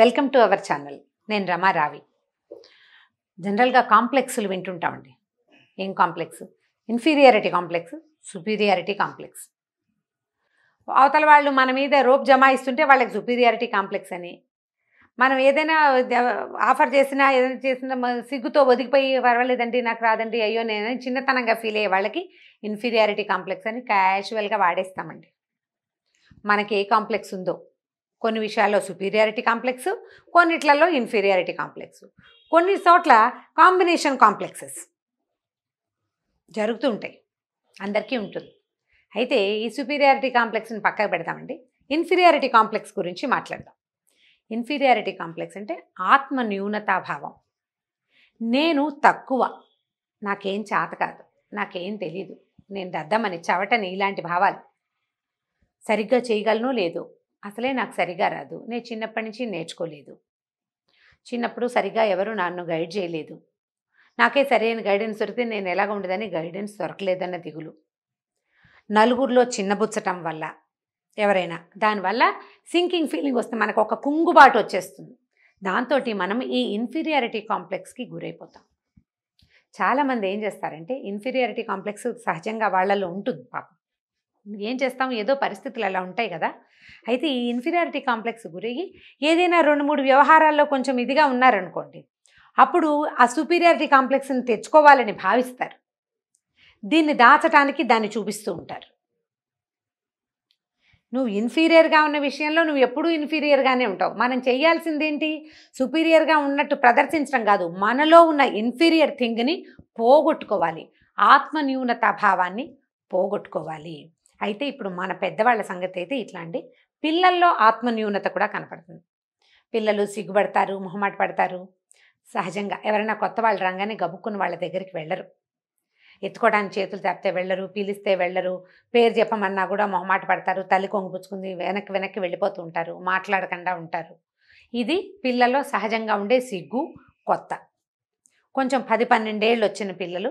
welcome to our channel నేను రమారావి జనరల్గా కాంప్లెక్స్లు వింటుంటామండి ఏం complex inferiority complex superiority complex అవతల వాళ్ళు మన మీద రోప్ జమాయిస్తుంటే వాళ్ళకి సుపీరియారిటీ కాంప్లెక్స్ అని మనం ఏదైనా ఆఫర్ చేసినా ఏదైనా చేసినా సిగ్గుతో ఒదిగిపోయి పర్వాలేదండి నాకు రాదండి అయ్యో నేను చిన్నతనంగా ఫీల్ అయ్యే వాళ్ళకి ఇన్ఫీరియారిటీ కాంప్లెక్స్ అని క్యాజువల్గా వాడేస్తామండి మనకి ఏ కాంప్లెక్స్ ఉందో కొన్ని విషయాల్లో సుపీరియారిటీ కాంప్లెక్స్ కొన్నిట్లలో ఇన్ఫీరియారిటీ కాంప్లెక్స్ కొన్ని చోట్ల కాంబినేషన్ కాంప్లెక్సెస్ జరుగుతుంటాయి అందరికీ ఉంటుంది అయితే ఈ సుపీరియారిటీ కాంప్లెక్స్ని పక్కకు పెడతామండి ఇన్ఫీరియారిటీ కాంప్లెక్స్ గురించి మాట్లాడదాం ఇన్ఫీరియారిటీ కాంప్లెక్స్ అంటే ఆత్మ న్యూనతాభావం నేను తక్కువ నాకేం చేత కాదు నాకేం తెలీదు నేను దద్దమని చవటని ఇలాంటి భావాలు సరిగ్గా చేయగలను లేదు అసలే నాకు సరిగా రాదు నేను చిన్నప్పటి నుంచి నేర్చుకోలేదు చిన్నప్పుడు సరిగా ఎవరు నన్ను గైడ్ చేయలేదు నాకే సరైన గైడెన్స్ దొరికితే నేను ఎలాగ ఉండదని గైడెన్స్ దొరకలేదన్న దిగులు నలుగురిలో చిన్నబుచ్చటం వల్ల ఎవరైనా దానివల్ల సింకింగ్ ఫీలింగ్ వస్తే మనకు ఒక కుంగుబాటు వచ్చేస్తుంది దాంతో మనం ఈ ఇన్ఫీరియారిటీ కాంప్లెక్స్కి గురైపోతాం చాలామంది ఏం చేస్తారంటే ఇన్ఫీరియారిటీ కాంప్లెక్స్ సహజంగా వాళ్ళలో ఉంటుంది పాపం ఏం చేస్తాం ఏదో పరిస్థితులు అలా ఉంటాయి కదా అయితే ఈ ఇన్ఫీరియారిటీ కాంప్లెక్స్ గురిగి ఏదైనా రెండు మూడు వ్యవహారాల్లో కొంచెం ఇదిగా ఉన్నారనుకోండి అప్పుడు ఆ సుపీరియారిటీ కాంప్లెక్స్ని తెచ్చుకోవాలని భావిస్తారు దీన్ని దాచటానికి దాన్ని చూపిస్తూ ఉంటారు నువ్వు ఇన్ఫీరియర్గా ఉన్న విషయంలో నువ్వు ఎప్పుడూ ఇన్ఫీరియర్గానే ఉంటావు మనం చేయాల్సిందేంటి సుపీరియర్గా ఉన్నట్టు ప్రదర్శించడం కాదు మనలో ఉన్న ఇన్ఫీరియర్ థింగ్ని పోగొట్టుకోవాలి ఆత్మన్యూనత భావాన్ని పోగొట్టుకోవాలి అయితే ఇప్పుడు మన పెద్దవాళ్ళ సంగతి అయితే ఇట్లా అండి పిల్లల్లో ఆత్మన్యూనత కూడా కనపడుతుంది పిల్లలు సిగ్గుపడతారు మొహమాట పడతారు సహజంగా ఎవరైనా కొత్త వాళ్ళు రాగానే గబుక్కున్న వాళ్ళ దగ్గరికి వెళ్ళరు ఎత్తుకోవడానికి చేతులు తాపితే వెళ్ళరు పీలిస్తే వెళ్ళరు పేరు చెప్పమన్నా కూడా మొహమాట పడతారు తల్లి కొంగుపుచ్చుకుంది వెనక్కి వెనక్కి వెళ్ళిపోతూ ఉంటారు మాట్లాడకుండా ఉంటారు ఇది పిల్లల్లో సహజంగా ఉండే సిగ్గు కొత్త కొంచెం పది పన్నెండేళ్ళు వచ్చిన పిల్లలు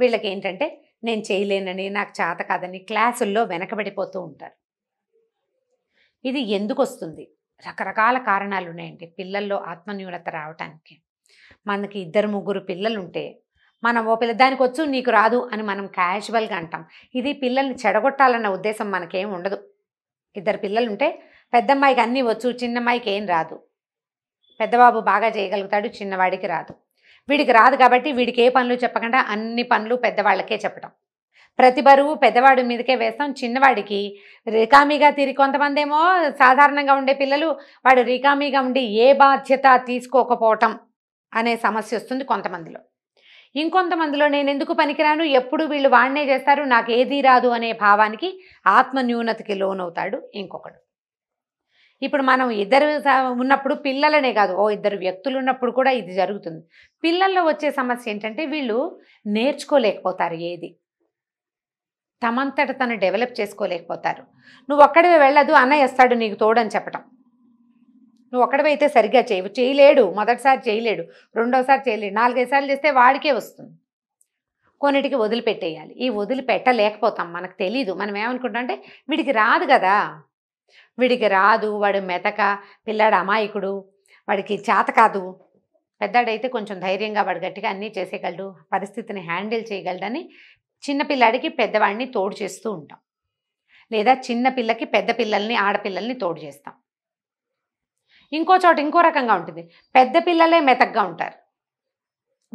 వీళ్ళకి ఏంటంటే నేను చేయలేనని నాకు చేత కాదని క్లాసుల్లో వెనకబడిపోతూ ఉంటారు ఇది ఎందుకు వస్తుంది రకరకాల కారణాలు ఉన్నాయండి పిల్లల్లో ఆత్మన్యూనత రావటానికి మనకి ఇద్దరు ముగ్గురు పిల్లలు ఉంటే మనం ఓ పిల్ల దానికి వచ్చు నీకు రాదు అని మనం క్యాజువల్గా అంటాం ఇది పిల్లల్ని చెడగొట్టాలన్న ఉద్దేశం మనకేం ఉండదు ఇద్దరు పిల్లలు ఉంటే పెద్దమ్మాయికి అన్నీ వచ్చు చిన్నమ్మాయికి ఏం రాదు పెద్దబాబు బాగా చేయగలుగుతాడు చిన్నవాడికి రాదు వీడికి రాదు కాబట్టి వీడికి ఏ పనులు చెప్పకుండా అన్ని పనులు పెద్దవాళ్ళకే చెప్పటం ప్రతి బరువు పెద్దవాడి మీదకే వేస్తాం చిన్నవాడికి రికామీగా తిరిగి కొంతమంది ఏమో సాధారణంగా ఉండే పిల్లలు వాడు రికామీగా ఉండి ఏ బాధ్యత తీసుకోకపోవటం అనే సమస్య వస్తుంది కొంతమందిలో ఇంకొంతమందిలో నేను ఎందుకు పనికిరాను ఎప్పుడు వీళ్ళు వాడినే చేస్తారు నాకు ఏదీ రాదు అనే భావానికి ఆత్మన్యూనతకి లోనవుతాడు ఇంకొకడు ఇప్పుడు మనం ఇద్దరు ఉన్నప్పుడు పిల్లలనే కాదు ఓ ఇద్దరు వ్యక్తులు ఉన్నప్పుడు కూడా ఇది జరుగుతుంది పిల్లల్లో వచ్చే సమస్య ఏంటంటే వీళ్ళు నేర్చుకోలేకపోతారు ఏది తమంతట తను డెవలప్ చేసుకోలేకపోతారు నువ్వు ఒక్కడివే వెళ్ళదు అన్న వేస్తాడు నీకు తోడని చెప్పటం నువ్వు ఒక్కడవే అయితే సరిగ్గా చేయవు చేయలేడు మొదటిసారి చేయలేడు రెండోసారి చేయలేడు నాలుగైదు సార్లు చేస్తే వాడికే వస్తుంది కొన్నిటికి వదిలిపెట్టేయాలి ఈ వదిలిపెట్టలేకపోతాం మనకు తెలీదు మనం ఏమనుకుంటాం అంటే వీడికి రాదు కదా వీడికి రాదు వాడు మెతక పిల్లాడు అమాయకుడు వాడికి చేత కాదు పెద్దాడైతే కొంచెం ధైర్యంగా వాడు గట్టిగా అన్నీ చేసేయగలడు పరిస్థితిని హ్యాండిల్ చేయగలడని చిన్నపిల్లాడికి పెద్దవాడిని తోడు చేస్తూ ఉంటాం లేదా చిన్న పిల్లకి పెద్ద పిల్లల్ని ఆడపిల్లల్ని తోడు చేస్తాం ఇంకో చోట ఇంకో రకంగా ఉంటుంది పెద్ద పిల్లలే మెతగ్గా ఉంటారు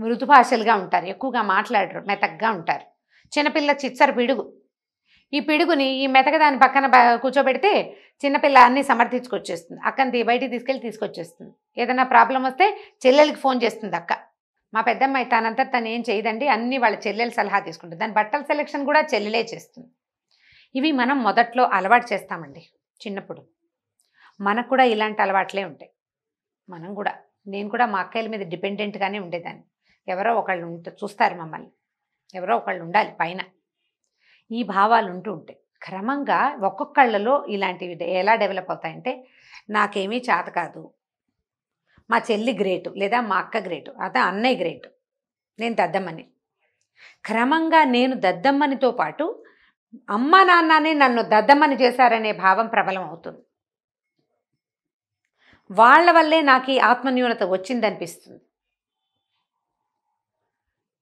మృదుభాషలుగా ఉంటారు ఎక్కువగా మాట్లాడరు మెతగ్గా ఉంటారు చిన్నపిల్ల చిచ్చర పిడుగు ఈ పిడుగుని ఈ మెతక దాని పక్కన కూర్చోబెడితే చిన్నపిల్ల అన్ని సమర్థించుకొచ్చేస్తుంది అక్కని బయటికి తీసుకెళ్ళి తీసుకొచ్చేస్తుంది ఏదైనా ప్రాబ్లం వస్తే చెల్లెలకి ఫోన్ చేస్తుంది అక్క మా పెద్దమ్మాయి తనంతా తను ఏం చేయదండి అన్ని వాళ్ళ చెల్లెలు సలహా తీసుకుంటుంది దాని బట్టల సెలెక్షన్ కూడా చెల్లెలే చేస్తుంది ఇవి మనం మొదట్లో అలవాటు చేస్తామండి చిన్నప్పుడు మనకు కూడా ఇలాంటి అలవాట్లే ఉంటాయి మనం కూడా నేను కూడా మా అక్కయ్యల మీద డిపెండెంట్గానే ఉండేదాన్ని ఎవరో ఒకళ్ళు చూస్తారు మమ్మల్ని ఎవరో ఒకళ్ళు ఉండాలి పైన ఈ భావాలు ఉంటూ ఉంటాయి క్రమంగా ఒక్కొక్కళ్ళలో ఇలాంటివి ఎలా డెవలప్ అవుతాయంటే నాకేమీ చేత కాదు మా చెల్లి గ్రేటు లేదా మా అక్క గ్రేటు అదే అన్నయ్య గ్రేటు నేను దద్దమ్మని క్రమంగా నేను దద్దమ్మనితో పాటు అమ్మ నాన్ననే నన్ను దద్దమ్మని చేశారనే భావం ప్రబలం అవుతుంది వాళ్ళ వల్లే నాకు ఈ ఆత్మన్యూనత వచ్చిందనిపిస్తుంది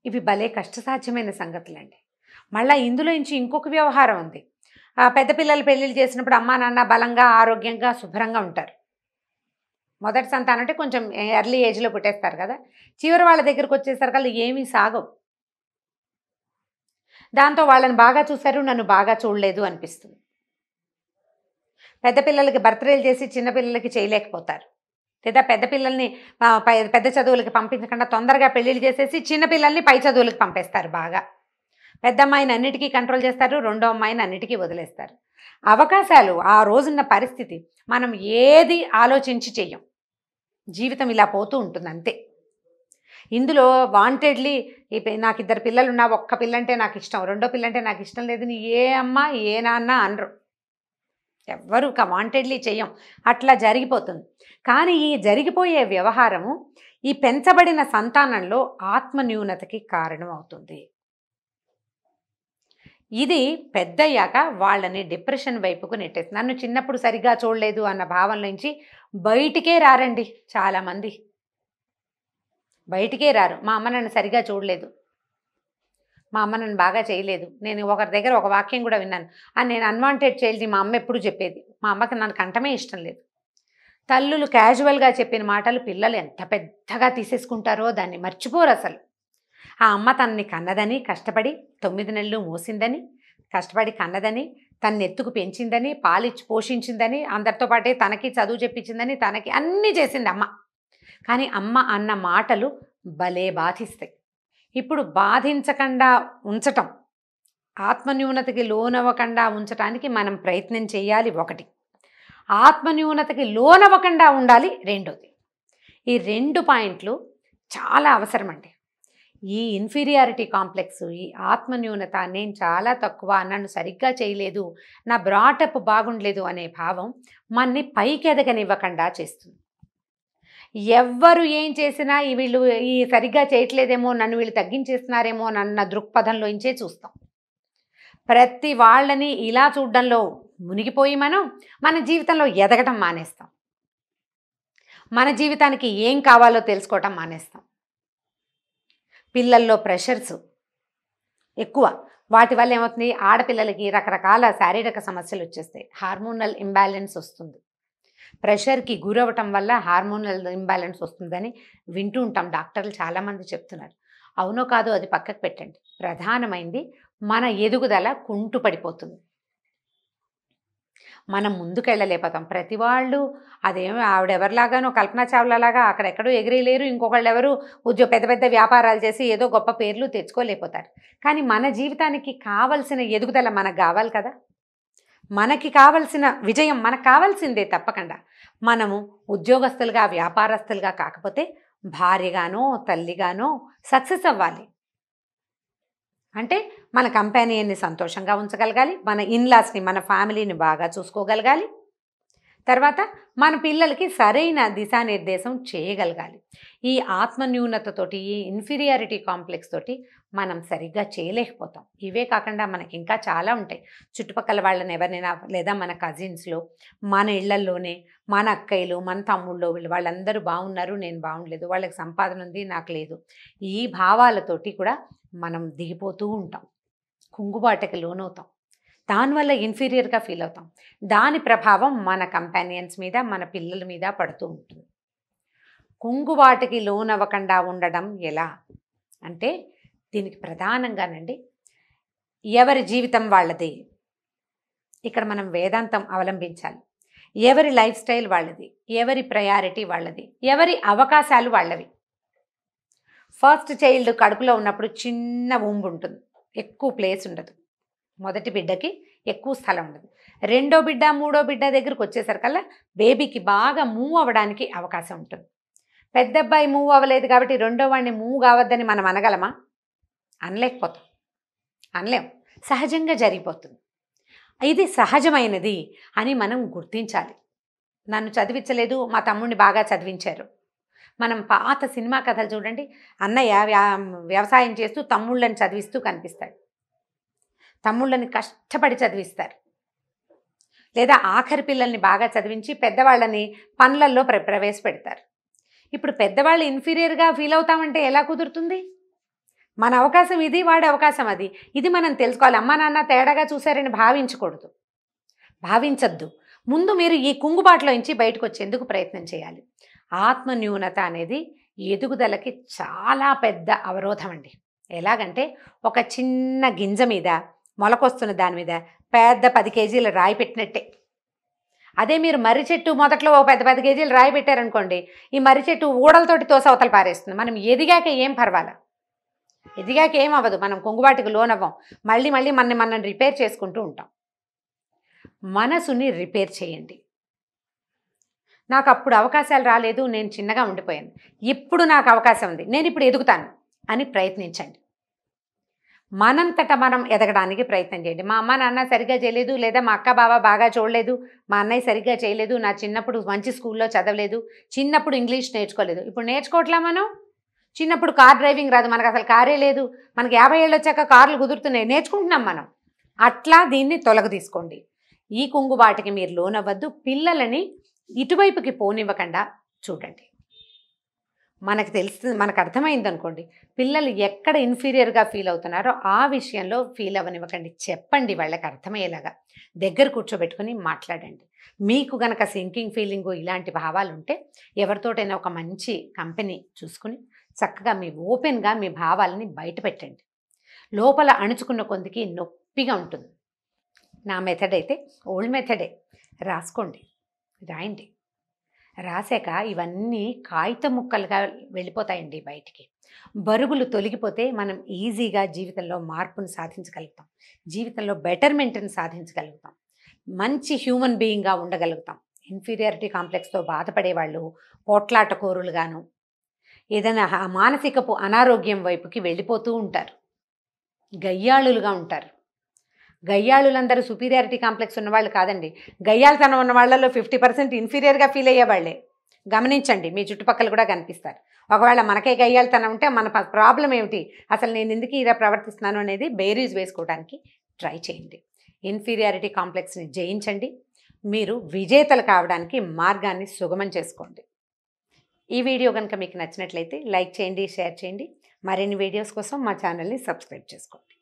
ఇవి భలే కష్టసాధ్యమైన సంగతులండి మళ్ళీ ఇందులో నుంచి ఇంకొక వ్యవహారం ఉంది పెద్ద పిల్లలు పెళ్ళిళ్ళు చేసినప్పుడు అమ్మా నాన్న బలంగా ఆరోగ్యంగా శుభ్రంగా ఉంటారు మొదటి సంతానం అంటే కొంచెం ఎర్లీ ఏజ్లో పుట్టేస్తారు కదా చివరి వాళ్ళ దగ్గరకు వాళ్ళు ఏమీ సాగవు దాంతో వాళ్ళని బాగా చూశారు నన్ను బాగా చూడలేదు అనిపిస్తుంది పెద్ద పిల్లలకి బర్త్డేలు చేసి చిన్నపిల్లలకి చేయలేకపోతారు లేదా పెద్ద పిల్లల్ని పెద్ద చదువులకి పంపించకుండా తొందరగా పెళ్ళిళ్ళు చేసేసి చిన్నపిల్లల్ని పై చదువులకి పంపేస్తారు బాగా పెద్ద అమ్మాయిని అన్నిటికీ కంట్రోల్ చేస్తారు రెండో అమ్మాయిని అన్నిటికీ వదిలేస్తారు అవకాశాలు ఆ రోజున్న పరిస్థితి మనం ఏది ఆలోచించి చెయ్యం జీవితం ఇలా పోతూ ఉంటుంది అంతే ఇందులో వాంటెడ్లీ నాకు ఇద్దరు పిల్లలు ఉన్నా ఒక్క పిల్లంటే నాకు ఇష్టం రెండో పిల్లంటే నాకు ఇష్టం లేదు నీ ఏ అమ్మ ఏ నాన్న అనరు ఎవ్వరు వాంటెడ్లీ చెయ్యం అట్లా జరిగిపోతుంది కానీ ఈ జరిగిపోయే వ్యవహారము ఈ పెంచబడిన సంతానంలో ఆత్మన్యూనతకి కారణమవుతుంది ఇది పెద్దయ్యాక వాళ్ళని డిప్రెషన్ వైపుకు నెట్టేసి నన్ను చిన్నప్పుడు సరిగా చూడలేదు అన్న భావం నుంచి బయటికే రారండి చాలామంది బయటికే రారు మా అమ్మ నన్ను సరిగా చూడలేదు మా అమ్మ నన్ను బాగా చేయలేదు నేను ఒకరి దగ్గర ఒక వాక్యం కూడా విన్నాను అని నేను అన్వాంటెడ్ చేయలేదు మా అమ్మ ఎప్పుడు చెప్పేది మా అమ్మకి నన్ను కంటమే ఇష్టం లేదు తల్లులు క్యాజువల్గా చెప్పిన మాటలు పిల్లలు ఎంత పెద్దగా తీసేసుకుంటారో దాన్ని మర్చిపోరు అసలు ఆ అమ్మ తనని కన్నదని కష్టపడి తొమ్మిది నెలలు మోసిందని కష్టపడి కన్నదని తన ఎత్తుకు పెంచిందని పాలిచ్చి పోషించిందని అందరితో పాటే తనకి చదువు చెప్పించిందని తనకి అన్నీ చేసింది అమ్మ కానీ అమ్మ అన్న మాటలు భలే బాధిస్తాయి ఇప్పుడు బాధించకుండా ఉంచటం ఆత్మన్యూనతకి లోనవ్వకుండా ఉంచటానికి మనం ప్రయత్నం చేయాలి ఒకటి ఆత్మన్యూనతకి లోనవ్వకుండా ఉండాలి రెండోది ఈ రెండు పాయింట్లు చాలా అవసరం అండి ఈ ఇన్ఫీరియారిటీ కాంప్లెక్స్ ఈ ఆత్మన్యూనత నేను చాలా తక్కువ నన్ను సరిగ్గా చేయలేదు నా బ్రాటప్ బాగుండలేదు అనే భావం మన్ని పైకి ఎదగనివ్వకుండా చేస్తుంది ఎవ్వరు ఏం చేసినా వీళ్ళు ఈ సరిగ్గా చేయట్లేదేమో నన్ను వీళ్ళు తగ్గించేస్తున్నారేమో నన్న దృక్పథంలో ఇంచే చూస్తాం ప్రతి వాళ్ళని ఇలా చూడడంలో మునిగిపోయి మనం మన జీవితంలో ఎదగటం మానేస్తాం మన జీవితానికి ఏం కావాలో తెలుసుకోవటం మానేస్తాం పిల్లల్లో ప్రెషర్స్ ఎక్కువ వాటి వల్ల ఏమవుతుంది ఆడపిల్లలకి రకరకాల శారీరక సమస్యలు వచ్చేస్తాయి హార్మోనల్ ఇంబ్యాలెన్స్ వస్తుంది ప్రెషర్కి గురవటం వల్ల హార్మోనల్ ఇంబ్యాలెన్స్ వస్తుందని వింటూ ఉంటాం డాక్టర్లు చాలామంది చెప్తున్నారు అవునో కాదో అది పక్కకు పెట్టండి ప్రధానమైంది మన ఎదుగుదల కుంటు పడిపోతుంది మనం ముందుకెళ్ళలేకపోతాం ప్రతి వాళ్ళు అదేమి ఆవిడెవరిలాగానో కల్పనా చావ్లాలాగా అక్కడెక్కడో ఎగిరేయలేరు ఇంకొకళ్ళు ఎవరు ఉద్యోగ పెద్ద పెద్ద వ్యాపారాలు చేసి ఏదో గొప్ప పేర్లు తెచ్చుకోలేకపోతారు కానీ మన జీవితానికి కావలసిన ఎదుగుదల మనకు కావాలి కదా మనకి కావలసిన విజయం మనకు కావాల్సిందే తప్పకుండా మనము ఉద్యోగస్తులుగా వ్యాపారస్తులుగా కాకపోతే భార్యగానో తల్లిగానో సక్సెస్ అవ్వాలి అంటే మన కంపానియన్ని సంతోషంగా ఉంచగలగాలి మన ఇన్లాస్ని మన ఫ్యామిలీని బాగా చూసుకోగలగాలి తర్వాత మన పిల్లలకి సరైన దిశానిర్దేశం చేయగలగాలి ఈ ఆత్మన్యూనతతోటి ఈ ఇన్ఫీరియారిటీ కాంప్లెక్స్ తోటి మనం సరిగ్గా చేయలేకపోతాం ఇవే కాకుండా మనకి ఇంకా చాలా ఉంటాయి చుట్టుపక్కల వాళ్ళని ఎవరినైనా లేదా మన కజిన్స్లో మన ఇళ్లల్లోనే మన అక్కయ్యలు మన తమ్ముళ్ళు వాళ్ళందరూ బాగున్నారు నేను బాగుండలేదు వాళ్ళకి సంపాదన ఉంది నాకు లేదు ఈ భావాలతోటి కూడా మనం దిగిపోతూ ఉంటాం కుంగుబాటుకి లోనవుతాం దానివల్ల ఇన్ఫీరియర్గా ఫీల్ అవుతాం దాని ప్రభావం మన కంపానియన్స్ మీద మన పిల్లల మీద పడుతూ ఉంటుంది కుంగుబాటుకి లోనవ్వకుండా ఉండడం ఎలా అంటే దీనికి ప్రధానంగానండి ఎవరి జీవితం వాళ్ళది ఇక్కడ మనం వేదాంతం అవలంబించాలి ఎవరి లైఫ్ స్టైల్ వాళ్ళది ఎవరి ప్రయారిటీ వాళ్ళది ఎవరి అవకాశాలు వాళ్ళవి ఫస్ట్ చైల్డ్ కడుపులో ఉన్నప్పుడు చిన్న ఉంబు ఉంటుంది ఎక్కువ ప్లేస్ ఉండదు మొదటి బిడ్డకి ఎక్కువ స్థలం ఉండదు రెండో బిడ్డ మూడో బిడ్డ దగ్గరకు వచ్చేసరికల్లా బేబీకి బాగా మూవ్ అవ్వడానికి అవకాశం ఉంటుంది పెద్ద అబ్బాయి మూవ్ అవ్వలేదు కాబట్టి రెండో వాడిని మూవ్ కావద్దని మనం అనగలమా అనలేకపోతాం అనలేం సహజంగా జరిగిపోతుంది ఇది సహజమైనది అని మనం గుర్తించాలి నన్ను చదివించలేదు మా తమ్ముడిని బాగా చదివించారు మనం పాత సినిమా కథలు చూడండి అన్నయ్య వ్యవసాయం చేస్తూ తమ్ముళ్ళని చదివిస్తూ కనిపిస్తాడు తమ్ముళ్ళని కష్టపడి చదివిస్తారు లేదా ఆఖరి పిల్లల్ని బాగా చదివించి పెద్దవాళ్ళని పనులల్లో ప్ర ప్రవేశపెడతారు ఇప్పుడు పెద్దవాళ్ళు ఇన్ఫీరియర్గా ఫీల్ అవుతామంటే ఎలా కుదురుతుంది మన అవకాశం ఇది వాడి అవకాశం అది ఇది మనం తెలుసుకోవాలి అమ్మా నాన్న తేడాగా చూశారని భావించకూడదు భావించద్దు ముందు మీరు ఈ కుంగుబాటులో నుంచి బయటకు వచ్చేందుకు ప్రయత్నం చేయాలి ఆత్మ న్యూనత అనేది ఎదుగుదలకి చాలా పెద్ద అవరోధం అండి ఎలాగంటే ఒక చిన్న గింజ మీద మొలకొస్తున్న దాని మీద పెద్ద పది కేజీలు రాయి పెట్టినట్టే అదే మీరు మర్రి చెట్టు మొదట్లో ఓ పెద్ద పది కేజీలు రాయి పెట్టారనుకోండి ఈ మర్రి చెట్టు ఊడలతోటి తోసవతలు పారేస్తుంది మనం ఎదిగాక ఏం పర్వాలా ఎదిగాక ఏం అవ్వదు మనం లోన్ లోనవ్వం మళ్ళీ మళ్ళీ మన మనం రిపేర్ చేసుకుంటూ ఉంటాం మనసుని రిపేర్ చేయండి నాకు అప్పుడు అవకాశాలు రాలేదు నేను చిన్నగా ఉండిపోయాను ఇప్పుడు నాకు అవకాశం ఉంది నేను ఇప్పుడు ఎదుగుతాను అని ప్రయత్నించండి మనంతట మనం ఎదగడానికి ప్రయత్నం చేయండి మా అమ్మ నాన్న సరిగ్గా చేయలేదు లేదా మా అక్క బావ బాగా చూడలేదు మా అన్నయ్య సరిగ్గా చేయలేదు నా చిన్నప్పుడు మంచి స్కూల్లో చదవలేదు చిన్నప్పుడు ఇంగ్లీష్ నేర్చుకోలేదు ఇప్పుడు నేర్చుకోవట్లా మనం చిన్నప్పుడు కార్ డ్రైవింగ్ రాదు మనకు అసలు కారే లేదు మనకి యాభై ఏళ్ళు వచ్చాక కార్లు కుదురుతున్నాయి నేర్చుకుంటున్నాం మనం అట్లా దీన్ని తొలగ తీసుకోండి ఈ వాటికి మీరు అవ్వద్దు పిల్లలని ఇటువైపుకి పోనివ్వకుండా చూడండి మనకు తెలుస్తుంది మనకు అర్థమైంది అనుకోండి పిల్లలు ఎక్కడ ఇన్ఫీరియర్గా ఫీల్ అవుతున్నారో ఆ విషయంలో ఫీల్ అవ్వనివ్వకండి చెప్పండి వాళ్ళకి అర్థమయ్యేలాగా దగ్గర కూర్చోబెట్టుకుని మాట్లాడండి మీకు గనక సింకింగ్ ఫీలింగు ఇలాంటి భావాలు ఉంటే ఎవరితోటైనా ఒక మంచి కంపెనీ చూసుకుని చక్కగా మీ ఓపెన్గా మీ భావాలని బయట పెట్టండి లోపల అణుచుకున్న కొందికి నొప్పిగా ఉంటుంది నా మెథడ్ అయితే ఓల్డ్ మెథడే రాసుకోండి రాయండి రాశాక ఇవన్నీ కాగిత ముక్కలుగా వెళ్ళిపోతాయండి బయటికి బరుగులు తొలగిపోతే మనం ఈజీగా జీవితంలో మార్పును సాధించగలుగుతాం జీవితంలో బెటర్మెంట్ని సాధించగలుగుతాం మంచి హ్యూమన్ బీయింగ్గా ఉండగలుగుతాం ఇన్ఫీరియారిటీ కాంప్లెక్స్తో బాధపడే వాళ్ళు పోట్లాటకోరులుగాను ఏదైనా మానసికపు అనారోగ్యం వైపుకి వెళ్ళిపోతూ ఉంటారు గయ్యాళులుగా ఉంటారు గయ్యాళులందరూ సుపీరియారిటీ కాంప్లెక్స్ ఉన్నవాళ్ళు కాదండి గయ్యాళతనం ఉన్న వాళ్ళలో ఫిఫ్టీ పర్సెంట్ ఇన్ఫీరియర్గా ఫీల్ అయ్యేవాళ్ళే గమనించండి మీ చుట్టుపక్కల కూడా కనిపిస్తారు ఒకవేళ మనకే గయ్యాళతనం ఉంటే మన ప్రాబ్లం ఏమిటి అసలు నేను ఎందుకు ఇలా ప్రవర్తిస్తున్నాను అనేది బేరీస్ వేసుకోవడానికి ట్రై చేయండి ఇన్ఫీరియారిటీ కాంప్లెక్స్ని జయించండి మీరు విజేతలు కావడానికి మార్గాన్ని సుగమం చేసుకోండి ఈ వీడియో కనుక మీకు నచ్చినట్లయితే లైక్ చేయండి షేర్ చేయండి మరిన్ని వీడియోస్ కోసం మా ఛానల్ని సబ్స్క్రైబ్ చేసుకోండి